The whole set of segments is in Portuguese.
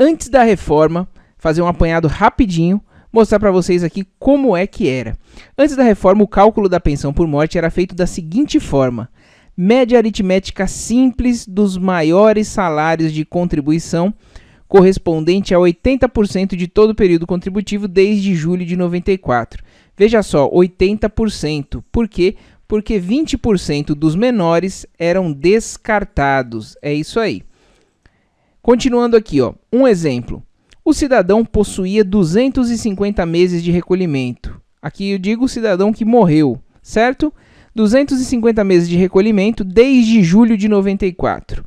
antes da reforma, fazer um apanhado rapidinho, mostrar para vocês aqui como é que era. Antes da reforma, o cálculo da pensão por morte era feito da seguinte forma: média aritmética simples dos maiores salários de contribuição correspondente a 80% de todo o período contributivo desde julho de 94. Veja só, 80%. Por quê? Porque 20% dos menores eram descartados. É isso aí. Continuando aqui, ó, um exemplo. O cidadão possuía 250 meses de recolhimento. Aqui eu digo o cidadão que morreu, certo? 250 meses de recolhimento desde julho de 94.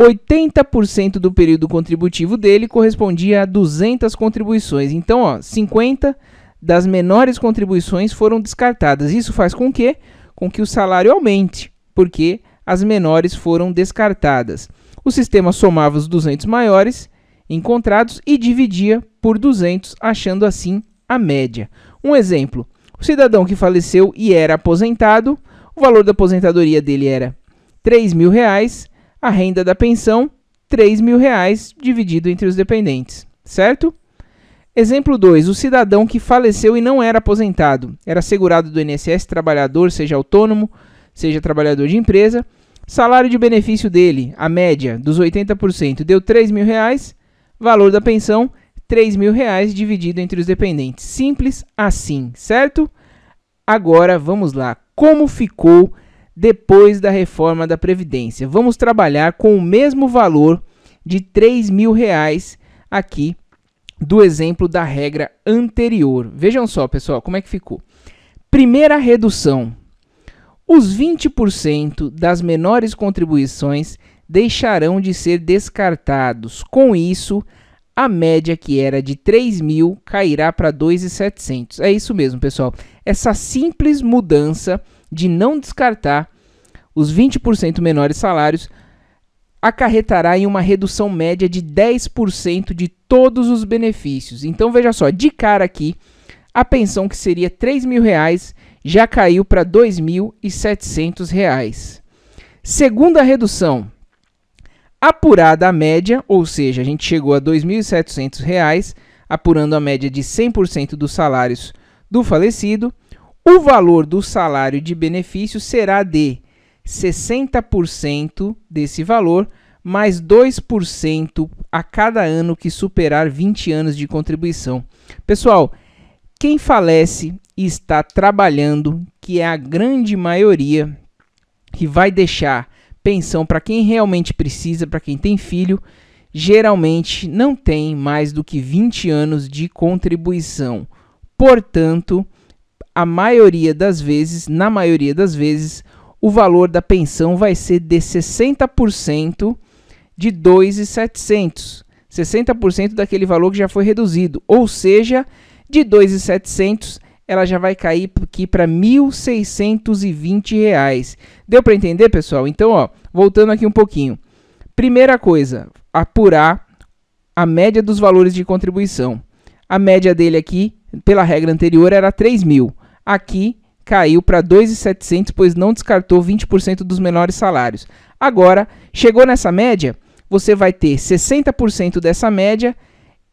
80% do período contributivo dele correspondia a 200 contribuições. Então, ó, 50 das menores contribuições foram descartadas. Isso faz com que com que o salário aumente, porque as menores foram descartadas. O sistema somava os 200 maiores encontrados e dividia por 200, achando assim a média. Um exemplo: o cidadão que faleceu e era aposentado, o valor da aposentadoria dele era R$ reais, a renda da pensão R$ reais dividido entre os dependentes, certo? Exemplo 2. O cidadão que faleceu e não era aposentado, era segurado do INSS, trabalhador, seja autônomo, seja trabalhador de empresa, Salário de benefício dele, a média dos 80%, deu 3 mil reais. Valor da pensão, 3 mil reais dividido entre os dependentes. Simples assim, certo? Agora vamos lá. Como ficou depois da reforma da Previdência? Vamos trabalhar com o mesmo valor de 3 mil reais aqui do exemplo da regra anterior. Vejam só, pessoal, como é que ficou. Primeira redução, os 20% das menores contribuições deixarão de ser descartados. Com isso, a média que era de 3 mil cairá para 2,700. É isso mesmo, pessoal. Essa simples mudança de não descartar os 20% menores salários acarretará em uma redução média de 10% de todos os benefícios. Então veja só, de cara aqui, a pensão que seria 3 mil reais já caiu para R$ 2.700. Segunda redução. Apurada a média, ou seja, a gente chegou a R$ 2.700, apurando a média de 100% dos salários do falecido, o valor do salário de benefício será de 60% desse valor, mais 2% a cada ano que superar 20 anos de contribuição. Pessoal, quem falece está trabalhando, que é a grande maioria, que vai deixar pensão para quem realmente precisa, para quem tem filho, geralmente não tem mais do que 20 anos de contribuição. Portanto, a maioria das vezes, na maioria das vezes, o valor da pensão vai ser de 60% de 2,700. 60% daquele valor que já foi reduzido, ou seja, de 2,700 ela já vai cair aqui para 1.620 reais. Deu para entender, pessoal? Então, ó, voltando aqui um pouquinho. Primeira coisa, apurar a média dos valores de contribuição. A média dele aqui, pela regra anterior, era 3.000. Aqui caiu para 2,700, pois não descartou 20% dos menores salários. Agora, chegou nessa média, você vai ter 60% dessa média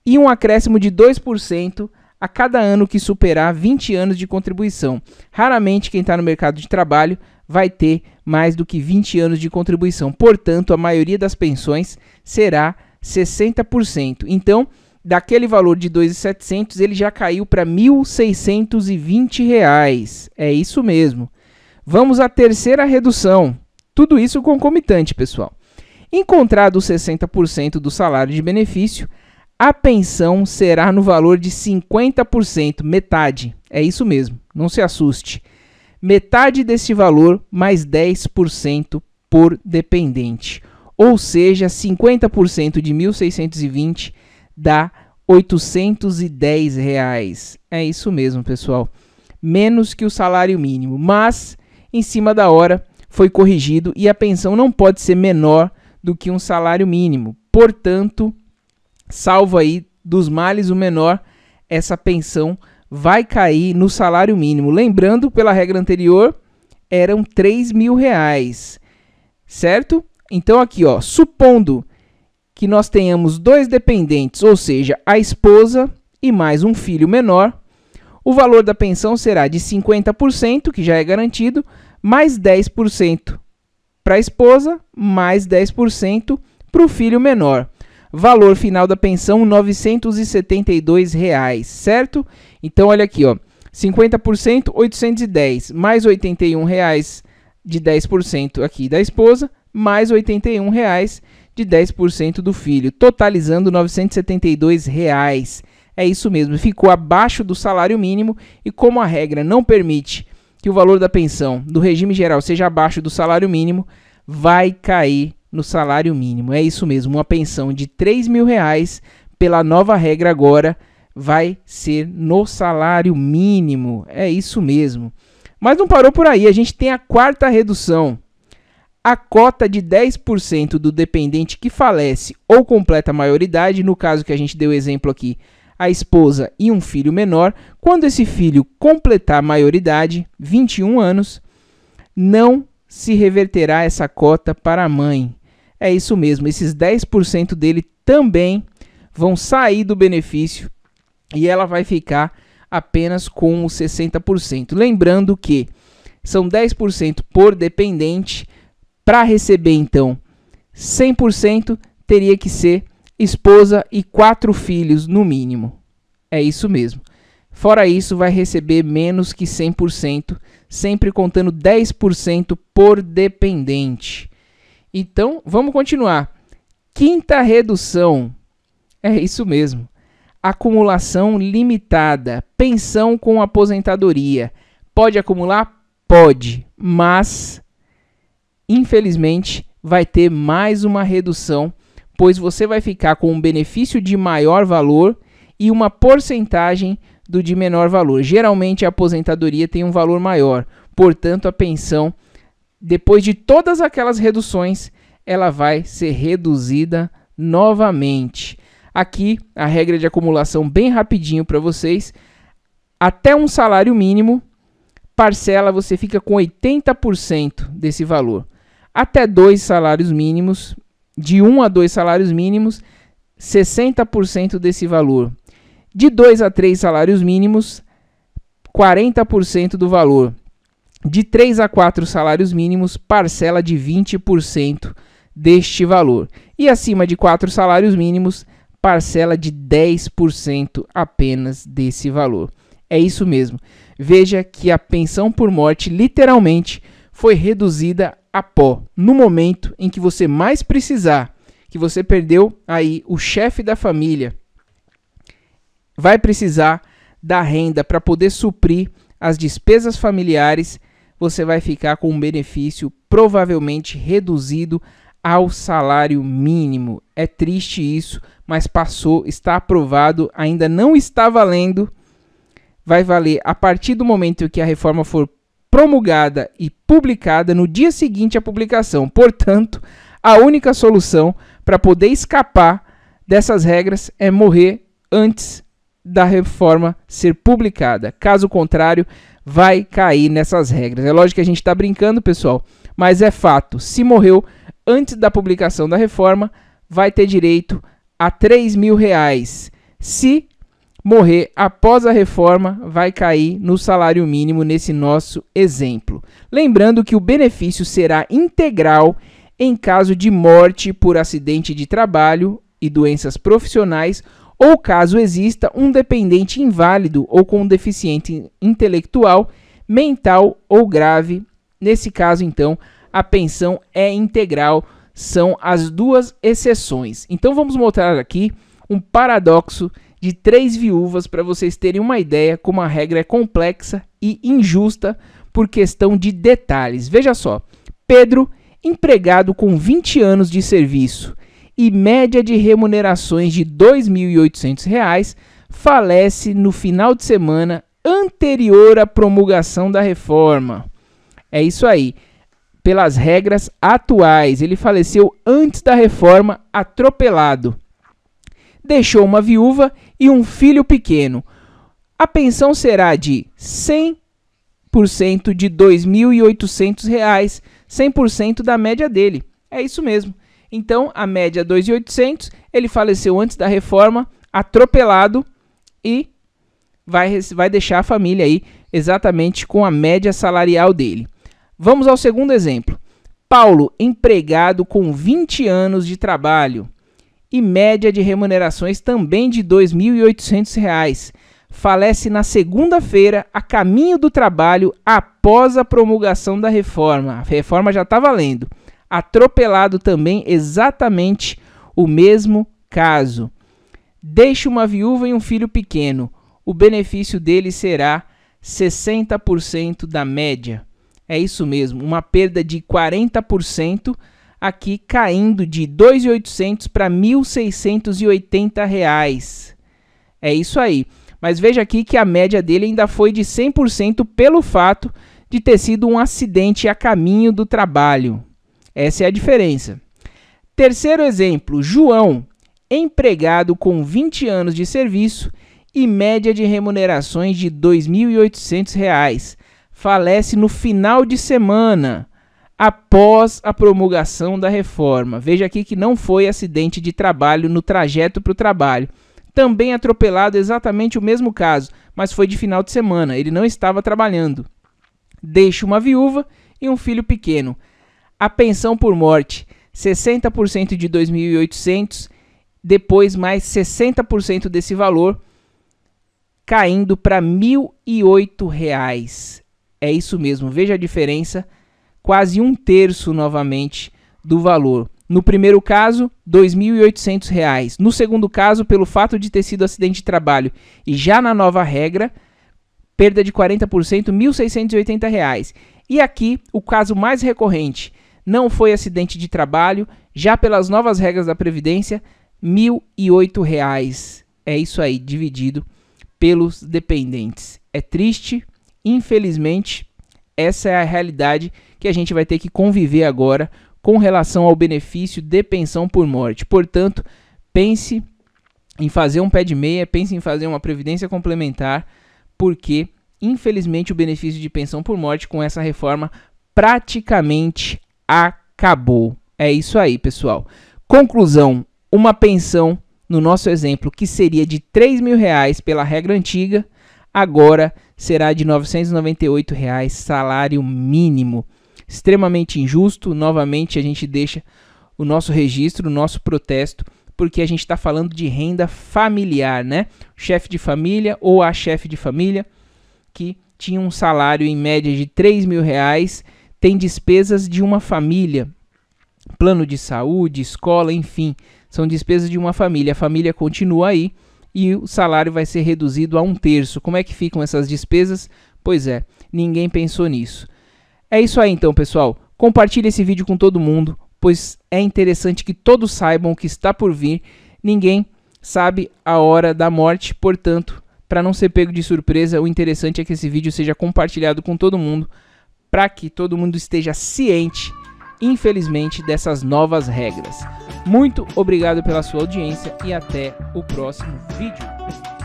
e um acréscimo de 2% a cada ano que superar 20 anos de contribuição. Raramente quem está no mercado de trabalho vai ter mais do que 20 anos de contribuição. Portanto, a maioria das pensões será 60%. Então, daquele valor de 2.700, ele já caiu para R$ 1.620. É isso mesmo. Vamos à terceira redução. Tudo isso concomitante, pessoal. Encontrado 60% do salário de benefício, a pensão será no valor de 50%, metade. É isso mesmo, não se assuste. Metade desse valor mais 10% por dependente. Ou seja, 50% de 1.620 dá 810 reais. É isso mesmo, pessoal. Menos que o salário mínimo, mas em cima da hora foi corrigido e a pensão não pode ser menor do que um salário mínimo. Portanto, salvo aí dos males o menor, essa pensão vai cair no salário mínimo. Lembrando, pela regra anterior, eram 3 mil reais, certo? Então aqui, ó, supondo que nós tenhamos dois dependentes, ou seja, a esposa e mais um filho menor, o valor da pensão será de 50%, que já é garantido, mais 10% para a esposa, mais 10% para o filho menor. Valor final da pensão R$ 972, reais, certo? Então olha aqui, ó. 50% 810 mais R$ 81 reais de 10% aqui da esposa, mais R$ 81 reais de 10% do filho, totalizando R$ 972. Reais. É isso mesmo, ficou abaixo do salário mínimo e como a regra não permite que o valor da pensão do regime geral seja abaixo do salário mínimo, vai cair no salário mínimo. É isso mesmo, uma pensão de 3 mil reais pela nova regra agora vai ser no salário mínimo. É isso mesmo. Mas não parou por aí, a gente tem a quarta redução. A cota de 10% do dependente que falece ou completa a maioridade, no caso que a gente deu exemplo aqui, a esposa e um filho menor, quando esse filho completar a maioridade, 21 anos, não se reverterá essa cota para a mãe. É isso mesmo, esses 10% dele também vão sair do benefício e ela vai ficar apenas com os 60%. Lembrando que são 10% por dependente. Para receber então 100%, teria que ser esposa e quatro filhos no mínimo. É isso mesmo. Fora isso, vai receber menos que 100%, sempre contando 10% por dependente. Então, vamos continuar. Quinta redução. É isso mesmo. Acumulação limitada. Pensão com aposentadoria. Pode acumular? Pode, mas infelizmente vai ter mais uma redução, pois você vai ficar com um benefício de maior valor e uma porcentagem do de menor valor. Geralmente a aposentadoria tem um valor maior, portanto a pensão depois de todas aquelas reduções, ela vai ser reduzida novamente. Aqui a regra de acumulação bem rapidinho para vocês. Até um salário mínimo, parcela você fica com 80% desse valor. Até dois salários mínimos, de um a dois salários mínimos, 60% desse valor. De dois a três salários mínimos, 40% do valor de 3 a 4 salários mínimos, parcela de 20% deste valor. E acima de 4 salários mínimos, parcela de 10% apenas desse valor. É isso mesmo. Veja que a pensão por morte literalmente foi reduzida a pó no momento em que você mais precisar, que você perdeu aí o chefe da família, vai precisar da renda para poder suprir as despesas familiares você vai ficar com um benefício provavelmente reduzido ao salário mínimo. É triste isso, mas passou, está aprovado, ainda não está valendo. Vai valer a partir do momento que a reforma for promulgada e publicada no dia seguinte à publicação. Portanto, a única solução para poder escapar dessas regras é morrer antes da reforma ser publicada. Caso contrário, vai cair nessas regras. É lógico que a gente está brincando, pessoal, mas é fato. Se morreu antes da publicação da reforma, vai ter direito a R$ mil reais. Se morrer após a reforma, vai cair no salário mínimo nesse nosso exemplo. Lembrando que o benefício será integral em caso de morte por acidente de trabalho e doenças profissionais ou caso exista um dependente inválido ou com um deficiente intelectual, mental ou grave. Nesse caso, então, a pensão é integral, são as duas exceções. Então vamos mostrar aqui um paradoxo de três viúvas para vocês terem uma ideia como a regra é complexa e injusta por questão de detalhes. Veja só, Pedro, empregado com 20 anos de serviço e média de remunerações de R$ 2.800, falece no final de semana anterior à promulgação da reforma. É isso aí. Pelas regras atuais, ele faleceu antes da reforma, atropelado. Deixou uma viúva e um filho pequeno. A pensão será de 100% de R$ 2.800, 100% da média dele. É isso mesmo. Então, a média 2.800, ele faleceu antes da reforma, atropelado e vai, vai deixar a família aí exatamente com a média salarial dele. Vamos ao segundo exemplo. Paulo, empregado com 20 anos de trabalho e média de remunerações também de R$ 2.800, falece na segunda-feira a caminho do trabalho após a promulgação da reforma. A reforma já está valendo atropelado também exatamente o mesmo caso. Deixa uma viúva e um filho pequeno. O benefício dele será 60% da média. É isso mesmo, uma perda de 40% aqui caindo de 2.800 para 1.680 reais. É isso aí. Mas veja aqui que a média dele ainda foi de 100% pelo fato de ter sido um acidente a caminho do trabalho. Essa é a diferença. Terceiro exemplo, João, empregado com 20 anos de serviço e média de remunerações de R$ 2.800, falece no final de semana após a promulgação da reforma. Veja aqui que não foi acidente de trabalho no trajeto para o trabalho. Também atropelado, exatamente o mesmo caso, mas foi de final de semana, ele não estava trabalhando. Deixa uma viúva e um filho pequeno. A pensão por morte, 60% de 2.800, depois mais 60% desse valor, caindo para R$ 1.008. É isso mesmo, veja a diferença, quase um terço novamente do valor. No primeiro caso, R$ 2.800. No segundo caso, pelo fato de ter sido acidente de trabalho e já na nova regra, perda de 40%, R$ 1.680. E aqui, o caso mais recorrente, não foi acidente de trabalho, já pelas novas regras da Previdência, R$ 1.008. É isso aí, dividido pelos dependentes. É triste, infelizmente, essa é a realidade que a gente vai ter que conviver agora com relação ao benefício de pensão por morte. Portanto, pense em fazer um pé de meia, pense em fazer uma previdência complementar, porque infelizmente o benefício de pensão por morte com essa reforma praticamente acabou. É isso aí, pessoal. Conclusão: uma pensão, no nosso exemplo, que seria de 3 mil reais pela regra antiga, agora será de 998 reais salário mínimo. Extremamente injusto. Novamente, a gente deixa o nosso registro, o nosso protesto, porque a gente está falando de renda familiar, né? Chefe de família ou a chefe de família que tinha um salário em média de 3 mil reais tem despesas de uma família, plano de saúde, escola, enfim, são despesas de uma família. A família continua aí e o salário vai ser reduzido a um terço. Como é que ficam essas despesas? Pois é, ninguém pensou nisso. É isso aí então, pessoal. Compartilhe esse vídeo com todo mundo, pois é interessante que todos saibam o que está por vir. Ninguém sabe a hora da morte, portanto, para não ser pego de surpresa, o interessante é que esse vídeo seja compartilhado com todo mundo para que todo mundo esteja ciente, infelizmente, dessas novas regras. Muito obrigado pela sua audiência e até o próximo vídeo.